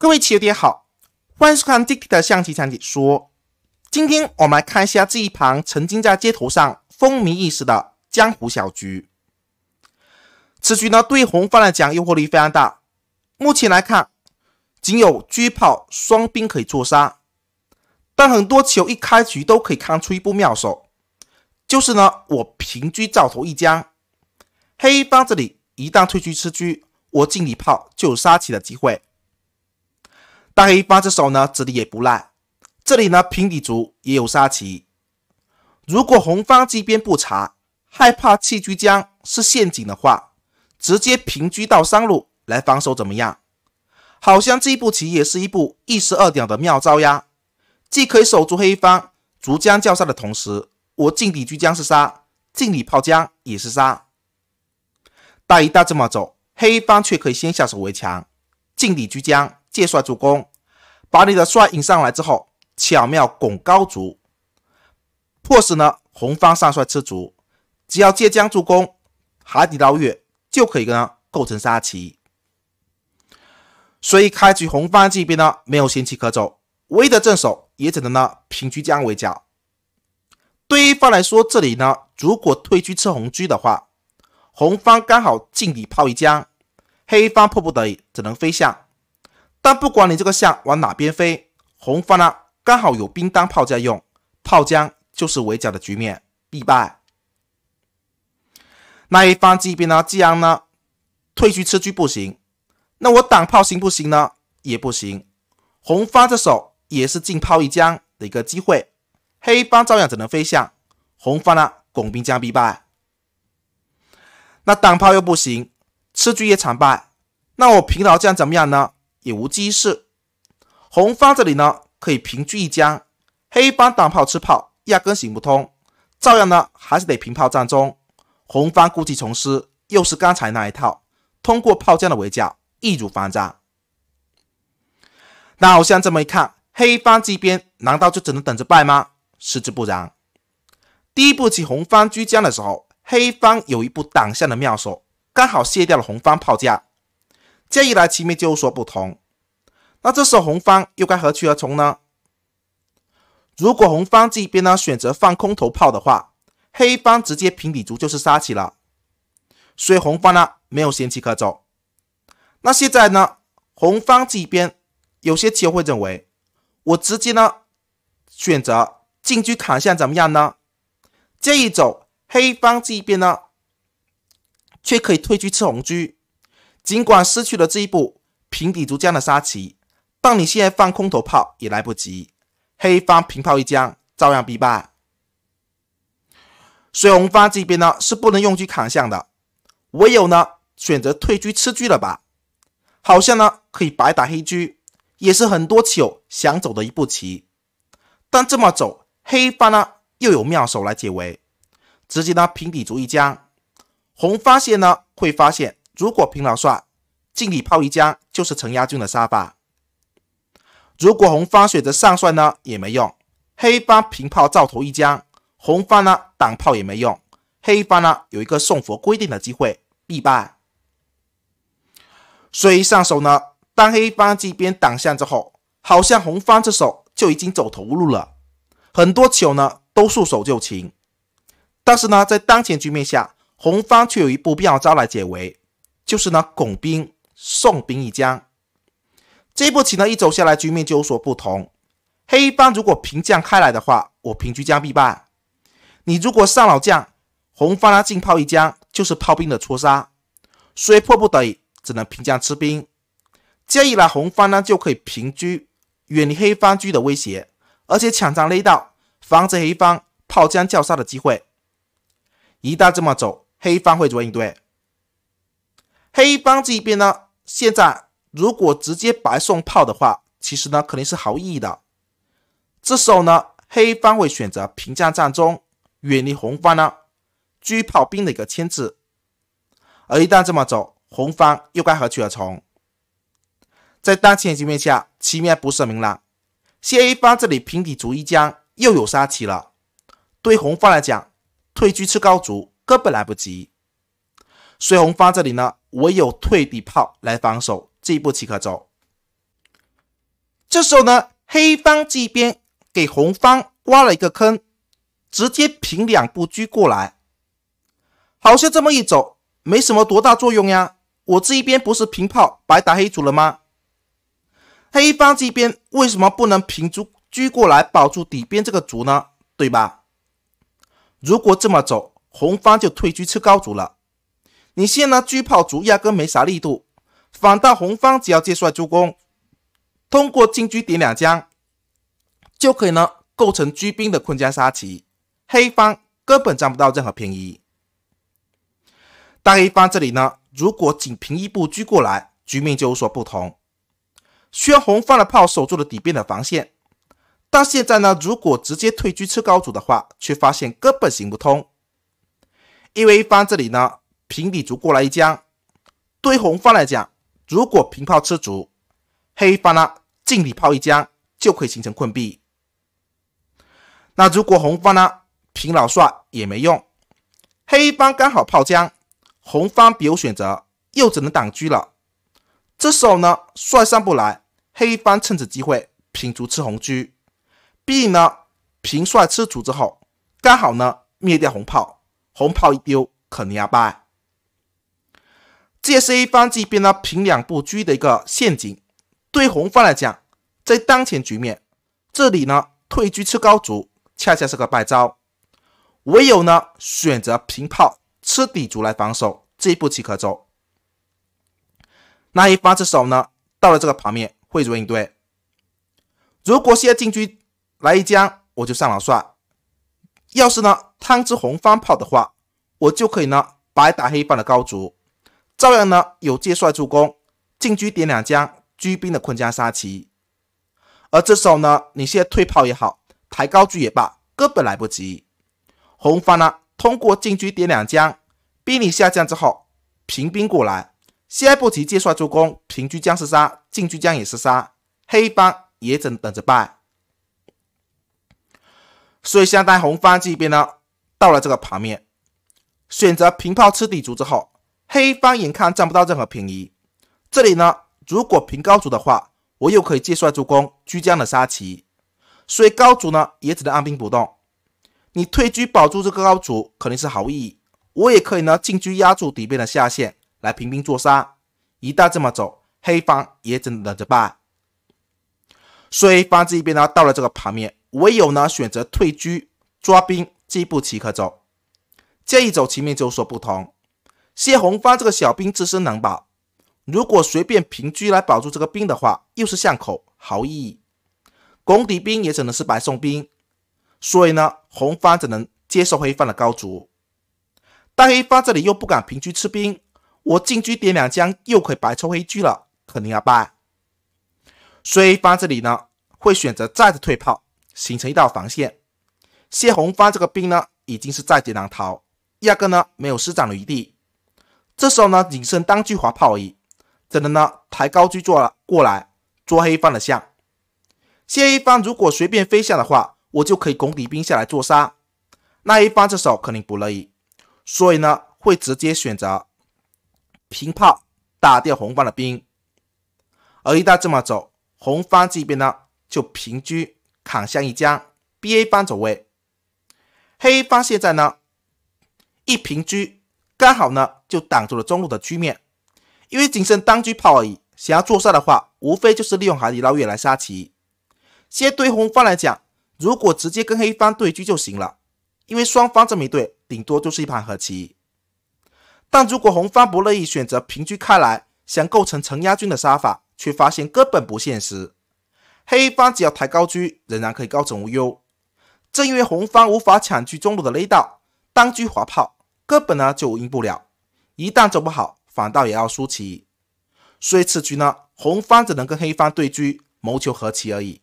各位棋友，家好，欢迎收看今天的象棋讲解说。今天我们来看一下这一盘曾经在街头上风靡一时的江湖小局。此局呢，对红方来讲诱惑力非常大。目前来看，仅有车炮双兵可以做杀，但很多球一开局都可以看出一步妙手，就是呢，我平车照头一将。黑方这里一旦退车吃车，我进一炮就有杀棋的机会。大黑方这手呢，走的也不赖。这里呢，平底卒也有杀棋。如果红方这边不查，害怕弃车将是陷阱的话，直接平车到三路来防守怎么样？好像这一步棋也是一步一石二鸟的妙招呀，既可以守住黑方卒将叫杀的同时，我进底车将是杀，进底炮将也是杀。但一旦这么走，黑方却可以先下手为强，进底车将借帅助攻。把你的帅引上来之后，巧妙拱高卒，迫使呢红方上帅吃卒，只要借将助攻，海底捞月就可以跟他构成杀棋。所以开局红方这边呢没有先机可走，唯一的正手也只能呢平车将剿。对黑方来说，这里呢如果退车吃红车的话，红方刚好进底炮一将，黑方迫不得已只能飞象。但不管你这个象往哪边飞，红方呢刚好有兵当炮在用，炮将就是围剿的局面，必败。那一方这边呢？既然呢退居吃居不行，那我挡炮行不行呢？也不行。红方这手也是进炮一将的一个机会，黑方照样只能飞象，红方呢拱兵将必败。那挡炮又不行，吃车也惨败。那我平老将怎么样呢？也无济于事。红方这里呢，可以平车一将，黑方挡炮吃炮，压根行不通，照样呢还是得平炮占中。红方故技重施，又是刚才那一套，通过炮将的围剿，易如反掌。那好像这么一看，黑方这边难道就只能等着败吗？实之不然。第一步棋红方据将的时候，黑方有一步挡下的妙手，刚好卸掉了红方炮将。这样一来，棋面就有所不同。那这时候红方又该何去何从呢？如果红方这边呢选择放空头炮的话，黑方直接平底足就是杀棋了，所以红方呢没有先棋可走。那现在呢红方这边有些棋友会认为，我直接呢选择进车砍象怎么样呢？这一走，黑方这边呢却可以退车吃红车。尽管失去了这一步平底足将的杀棋，但你现在放空头炮也来不及，黑方平炮一将照样必败。所以红方这边呢是不能用车砍象的，唯有呢选择退车吃车了吧？好像呢可以白打黑车，也是很多棋友想走的一步棋。但这么走，黑方呢又有妙手来解围，直接呢平底足一将，红发现呢会发现。如果平老帅，尽力炮一将，就是陈亚军的杀法。如果红方选择上帅呢，也没用。黑方平炮照头一将，红方呢挡炮也没用。黑方呢有一个送佛归定的机会，必败。所以上手呢，当黑方这边挡下之后，好像红方这手就已经走投无路了，很多球呢都束手就擒。但是呢，在当前局面下，红方却有一步妙招来解围。就是呢，拱兵送兵一将，这步棋呢一走下来，局面就有所不同。黑方如果平将开来的话，我平车将必败。你如果上老将，红方呢进炮一将，就是炮兵的戳杀，所以迫不得已只能平将吃兵。这样一来，红方呢就可以平车远离黑方车的威胁，而且抢占肋道，防止黑方炮将叫杀的机会。一旦这么走，黑方会如何应对？黑方这边呢，现在如果直接白送炮的话，其实呢肯定是毫无意义的。这时候呢，黑方会选择平将战中远离红方呢车炮兵的一个牵制，而一旦这么走，红方又该何去何从？在当前局面下，棋面不是明朗。黑方这里平底卒一将又有杀棋了，对红方来讲，退车吃高卒根本来不及。所以红方这里呢，唯有退底炮来防守，这一步棋可走。这时候呢，黑方这边给红方挖了一个坑，直接平两步车过来，好像这么一走，没什么多大作用呀。我这一边不是平炮白打黑卒了吗？黑方这边为什么不能平卒车过来保住底边这个卒呢？对吧？如果这么走，红方就退车吃高卒了。你先呢，车炮卒压根没啥力度，反倒红方只要借帅助攻，通过进车点两将，就可以呢构成车兵的困将杀棋，黑方根本占不到任何便宜。但黑方这里呢，如果仅凭一步车过来，局面就有所不同。虽然红方的炮守住了底边的防线，但现在呢，如果直接退车吃高卒的话，却发现根本行不通，因为一方这里呢。平底卒过来一将，对红方来讲，如果平炮吃卒，黑方呢进底炮一将就可以形成困毙。那如果红方呢平老帅也没用，黑方刚好炮将，红方别无选择，又只能挡车了。这时候呢帅上不来，黑方趁此机会平卒吃红车。B 呢平帅吃卒之后，刚好呢灭掉红炮，红炮一丢，可能要败。是一方这边呢，平两不居的一个陷阱，对红方来讲，在当前局面这里呢，退居吃高卒，恰恰是个败招，唯有呢，选择平炮吃底卒来防守，这一步棋可走。那一方之手呢，到了这个盘面会如何应对？如果现在进车来一将，我就上老帅；要是呢，贪吃红方炮的话，我就可以呢，白打黑方的高卒。照样呢，有借帅助攻，进居点两将，居兵的困将杀棋。而这时候呢，你现在退炮也好，抬高车也罢，根本来不及。红方呢，通过进居点两将，兵力下降之后，平兵过来，一不急借帅助攻，平居将是杀，进居将也是杀，黑方也正等着败。所以现在红方这边呢，到了这个盘面，选择平炮吃底卒之后。黑方眼看占不到任何便宜，这里呢，如果平高卒的话，我又可以借帅助攻居将的杀棋，所以高卒呢也只能按兵不动。你退居保住这个高卒肯定是毫无意义，我也可以呢进居压住底边的下线来平兵做杀，一旦这么走，黑方也只能等着败。所以方这一边呢到了这个盘面，唯有呢选择退居抓兵，一步棋可走，这一走棋面就有所不同。谢红方这个小兵自身难保，如果随便平车来保住这个兵的话，又是巷口，毫无意义。拱底兵也只能是白送兵，所以呢，红方只能接受黑方的高卒。大黑方这里又不敢平车吃兵，我进车点两将又可以白抽黑车了，肯定要败。所以方这里呢，会选择再次退炮，形成一道防线。谢红方这个兵呢，已经是在劫难逃，压根呢没有施展的余地。这时候呢，仅剩当车滑炮而已，只能呢抬高车做了过来捉黑方的象。谢一方如果随便飞象的话，我就可以拱底兵下来做杀。那一方这时候肯定不乐意，所以呢会直接选择平炮打掉红方的兵。而一旦这么走，红方这边呢就平车砍象一将，b A 方走位。黑方现在呢一平车刚好呢。就挡住了中路的局面，因为仅剩单车炮而已。想要作杀的话，无非就是利用海底捞月来杀棋。现在对红方来讲，如果直接跟黑方对狙就行了，因为双方这么一对，顶多就是一盘和棋。但如果红方不乐意选择平车开来，想构成承压军的杀法，却发现根本不现实。黑方只要抬高狙，仍然可以高枕无忧。正因为红方无法抢去中路的勒道，单狙滑炮根本呢就赢不了。一旦走不好，反倒也要输棋，所以此局呢，红方只能跟黑方对狙，谋求和棋而已。